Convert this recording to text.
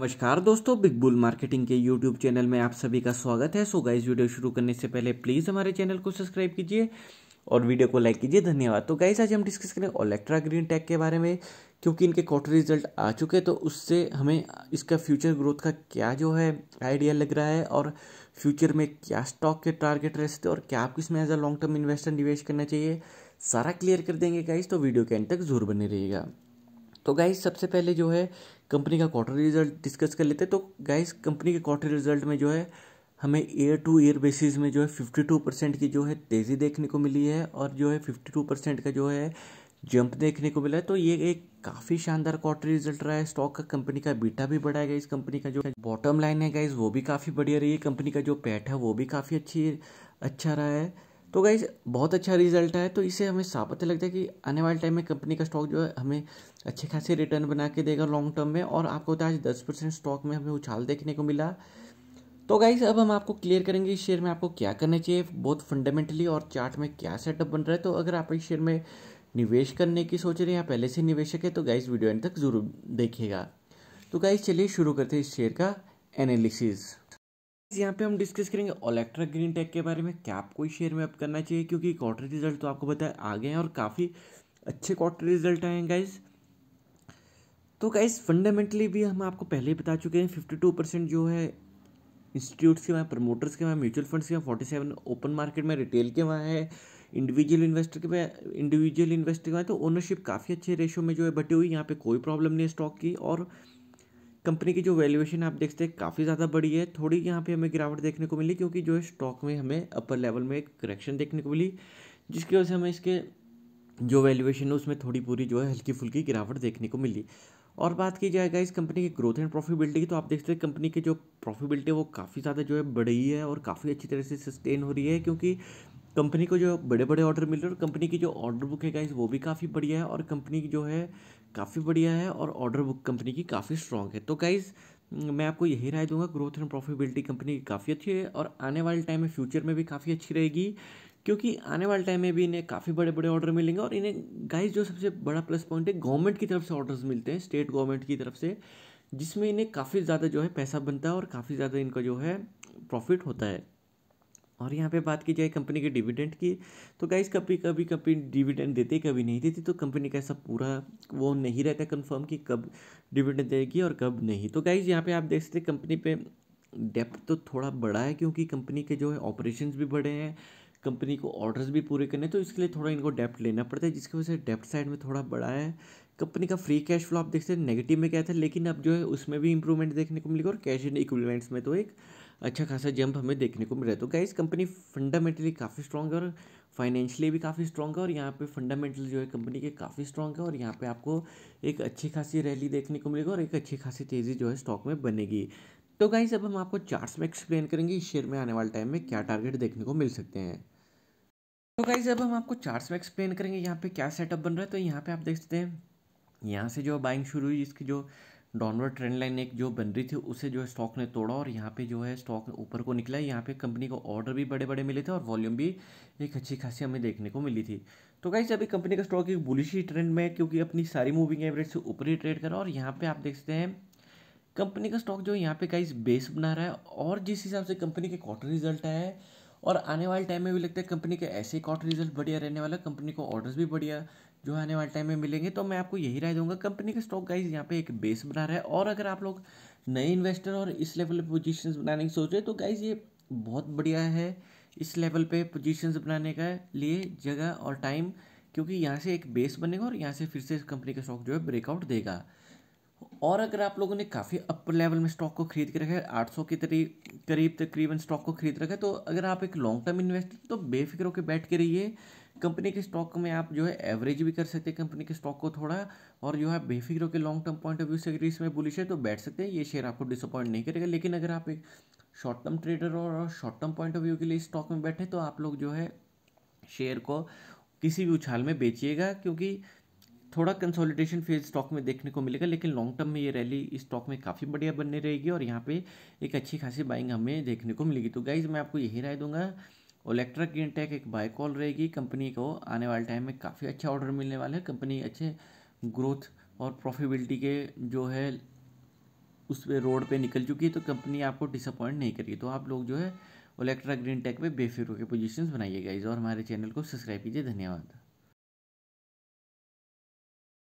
नमस्कार दोस्तों big bull marketing के यूट्यूब चैनल में आप सभी का स्वागत है सो गाइज वीडियो शुरू करने से पहले प्लीज़ हमारे चैनल को सब्सक्राइब कीजिए और वीडियो को लाइक कीजिए धन्यवाद तो गाइज आज हम डिस्कस करें ओलेक्ट्रा ग्रीन टेक के बारे में क्योंकि इनके क्वार्टर रिजल्ट आ चुके हैं तो उससे हमें इसका फ्यूचर ग्रोथ का क्या जो है आइडिया लग रहा है और फ्यूचर में क्या स्टॉक के टारगेट रह सकते और क्या आपको इसमें as a long term investor निवेश करना चाहिए सारा क्लियर कर देंगे गाइज तो वीडियो के एंड तक जरूर बने रहेगा तो गाइज सबसे पहले जो है कंपनी का क्वार्टर रिजल्ट डिस्कस कर लेते हैं तो गाइज़ कंपनी के क्वार्टर रिजल्ट में जो है हमें ईयर टू ईयर बेसिस में जो है फिफ्टी टू परसेंट की जो है तेज़ी देखने को मिली है और जो है फिफ्टी टू परसेंट का जो है जंप देखने को मिला है तो ये एक काफ़ी शानदार क्वार्टर रिजल्ट रहा है स्टॉक का कंपनी का बीटा भी बढ़ा है इस कंपनी का जो बॉटम लाइन है गाइज वो भी काफ़ी बढ़िया रही है कंपनी का जो पैट है वो भी काफ़ी अच्छी अच्छा रहा है तो गाइज बहुत अच्छा रिजल्ट आया तो इसे हमें साफ पता लगता है कि आने वाले टाइम में कंपनी का स्टॉक जो है हमें अच्छे खासे रिटर्न बना के देगा लॉन्ग टर्म में और आपको बताया आज दस परसेंट स्टॉक में हमें उछाल देखने को मिला तो गाइज अब हम आपको क्लियर करेंगे इस शेयर में आपको क्या करना चाहिए बहुत फंडामेंटली और चार्ट में क्या सेटअप बन रहा है तो अगर आप इस शेयर में निवेश करने की सोच रहे हैं या पहले से निवेशक है तो गाइज वीडियो एंड तक जरूर देखिएगा तो गाइज चलिए शुरू करते हैं इस शेयर का एनालिसिस यहाँ पे हम डिस्कस करेंगे ओलेक्ट्रा ग्रीन टेक के बारे में क्या आपको इस शेयर में अप करना चाहिए क्योंकि क्वार्टर रिजल्ट तो आपको पता है आ गए हैं और काफ़ी अच्छे क्वार्टर रिजल्ट आए हैं गाइज तो गाइज फंडामेंटली भी हम आपको पहले ही बता चुके हैं फिफ्टी टू परसेंट जो है इंस्टीट्यूट्स के वहाँ प्रमोटर्स के वहाँ म्यूचुअल फंड्स के वहाँ फोर्टी सेवन ओपन मार्केट में रिटेल के वहाँ है इंडिविजुअल इन्वेस्टर के वहाँ इंडिविजुअल इन्वेस्टर के वहाँ तो ओनरशिप काफ़ी अच्छे रेशो में जो है बटी हुई यहाँ पर कोई प्रॉब्लम नहीं है स्टॉक की और कंपनी की जो वैल्यूएशन आप देखते हैं काफ़ी ज़्यादा बड़ी है थोड़ी यहाँ पे हमें गिरावट देखने को मिली क्योंकि जो है स्टॉक में हमें अपर लेवल में एक करेक्शन देखने को मिली जिसकी वजह से हमें इसके जो वैल्यूएशन है उसमें थोड़ी पूरी जो है हल्की फुल्की गिरावट देखने को मिली और बात की जाएगा इस कंपनी की ग्रोथ एंड प्रॉफिबिलिटी की तो आप देखते हैं कंपनी की जो प्रॉफिबिलिटी है वो काफ़ी ज़्यादा जो है बढ़ी है और काफ़ी अच्छी तरह से सस्टेन हो रही है क्योंकि कंपनी को जो बड़े बड़े ऑर्डर मिल रहे हैं और कंपनी की जो ऑर्डर बुक है गाइज वो भी काफ़ी बढ़िया है और कंपनी की जो है काफ़ी बढ़िया है और ऑर्डर बुक कंपनी की काफ़ी स्ट्रॉन्ग है तो गाइज़ मैं आपको यही राय दूंगा ग्रोथ एंड प्रॉफिटेबिलिटी कंपनी की काफ़ी अच्छी है और आने वाले टाइम में फ्यूचर में भी काफ़ी अच्छी रहेगी क्योंकि आने वाले टाइम में भी इन्हें काफ़ी बड़े बड़े ऑर्डर मिलेंगे और इन्हें गाइज जो सबसे बड़ा प्लस पॉइंट है गवर्नमेंट की तरफ से ऑर्डर्स मिलते हैं स्टेट गवर्नमेंट की तरफ से जिसमें इन्हें काफ़ी ज़्यादा जो है पैसा बनता है और काफ़ी ज़्यादा इनका जो है प्रॉफिट होता है और यहाँ पे बात की जाए कंपनी के डिविडेंड की तो गाइज कभी कभी कंपनी डिविडेंड देती कभी नहीं देती तो कंपनी का ऐसा पूरा वो नहीं रहता कंफर्म कि कब डिविडेंड देगी और कब नहीं तो गाइज़ यहाँ पे आप देख सकते कंपनी पे डेप्थ तो थोड़ा बड़ा है क्योंकि कंपनी के जो है ऑपरेशन भी बड़े हैं कंपनी को ऑर्डर्स भी पूरे करने तो इसके लिए थोड़ा इनको डेप्ट लेना पड़ता है जिसकी वजह से डेप्ट साइड में थोड़ा बड़ा है कंपनी का फ्री कैश फ्लो आप देखते हैं नेगेटिव में क्या था लेकिन अब जो है उसमें भी इंप्रूवमेंट देखने को मिलेगा और कैश इन इक्विपमेंट्स में तो एक अच्छा खासा जंप हमें देखने को मिल रहा है तो गाइज कंपनी फंडामेंटली काफ़ी स्ट्रॉन्ग है और फाइनेंशियली भी काफ़ी स्ट्रॉन्ग है और यहाँ पे फंडामेंटल जो है कंपनी के काफ़ी स्ट्रॉन्ग है और यहाँ पे आपको एक अच्छी खासी रैली देखने को मिलेगी और एक अच्छी खासी तेज़ी जो है स्टॉक में बनेगी तो गाइज अब हम आपको चार्ट्स में एक्सप्लेन करेंगे इस शेयर में आने वाले टाइम में क्या टारगेट देखने को मिल सकते हैं तो गाइज अब हम आपको चार्ट्स में एक्सप्लेन करेंगे यहाँ पे क्या सेटअप बन रहा है तो यहाँ पे आप देख सकते हैं यहाँ से जो बाइंग शुरू हुई इसकी जो डाउनवर्ड ट्रेंड लाइन एक जो बन रही थी उसे जो है स्टॉक ने तोड़ा और यहाँ पे जो है स्टॉक ऊपर को निकला यहाँ पे कंपनी को ऑर्डर भी बड़े बड़े मिले थे और वॉल्यूम भी एक अच्छी खासी हमें देखने को मिली थी तो कहीं अभी कंपनी का स्टॉक एक बुलिश ही ट्रेंड में है क्योंकि अपनी सारी मूविंग एवरेज से ऊपर ही ट्रेड करा और यहाँ पर आप देख सकते हैं कंपनी का स्टॉक जो यहाँ पे गाइस बेस बना रहा है और जिस हिसाब से कंपनी के क्वार्टर रिजल्ट आए है और आने वाले टाइम में भी लगता है कंपनी के ऐसे ही क्वार्टर रिजल्ट बढ़िया रहने वाला कंपनी को ऑर्डर्स भी बढ़िया जो आने वाले टाइम में मिलेंगे तो मैं आपको यही राय दूंगा कंपनी का स्टॉक गाइज यहाँ पे एक बेस बना रहा है और अगर आप लोग नए इन्वेस्टर और इस लेवल पे पोजीशंस बनाने की सोच रहे तो गाइज ये बहुत बढ़िया है इस लेवल पे पोजीशंस बनाने का लिए जगह और टाइम क्योंकि यहाँ से एक बेस बनेगा और यहाँ से फिर से कंपनी का स्टॉक जो है ब्रेकआउट देगा और अगर आप लोगों ने काफ़ी अपर लेवल में स्टॉक को खरीद के रखा है आठ सौ के करीब तकरीबन स्टॉक को खरीद रखा है तो अगर आप एक लॉन्ग टर्म इन्वेस्टर तो बेफिक्र होकर बैठ के रहिए कंपनी के स्टॉक में आप जो है एवरेज भी कर सकते हैं कंपनी के स्टॉक को थोड़ा और जो है बेफिक्र होकर long term point of view से अगर इसमें बुलिश है तो बैठ सकते हैं ये शेयर आपको डिसअपॉइंट नहीं करेगा लेकिन अगर आप एक शॉर्ट टर्म ट्रेडर और short term point of view के लिए स्टॉक में बैठे तो आप लोग जो है शेयर को किसी भी उछाल में बेचिएगा क्योंकि थोड़ा कंसोलिडेशन फेज स्टॉक में देखने को मिलेगा लेकिन लॉन्ग टर्म में ये रैली स्टॉक में काफ़ी बढ़िया बनने रहेगी और यहाँ पे एक अच्छी खासी बाइंग हमें देखने को मिलेगी तो गाइज़ मैं आपको यही राय दूंगा ओलेक्ट्रा ग्रीन टेक एक बाई कॉल रहेगी कंपनी को आने वाले टाइम में काफ़ी अच्छा ऑर्डर मिलने वाला है कंपनी अच्छे ग्रोथ और प्रॉफिबिलिटी के जो है उस पर रोड पे निकल चुकी है तो कंपनी आपको डिसअपॉइंट नहीं करेगी तो आप लोग जो है इलेक्ट्रा ग्रीन टेक पे बेफिर होकर पोजीशंस बनाइएगा इस और हमारे चैनल को सब्सक्राइब कीजिए धन्यवाद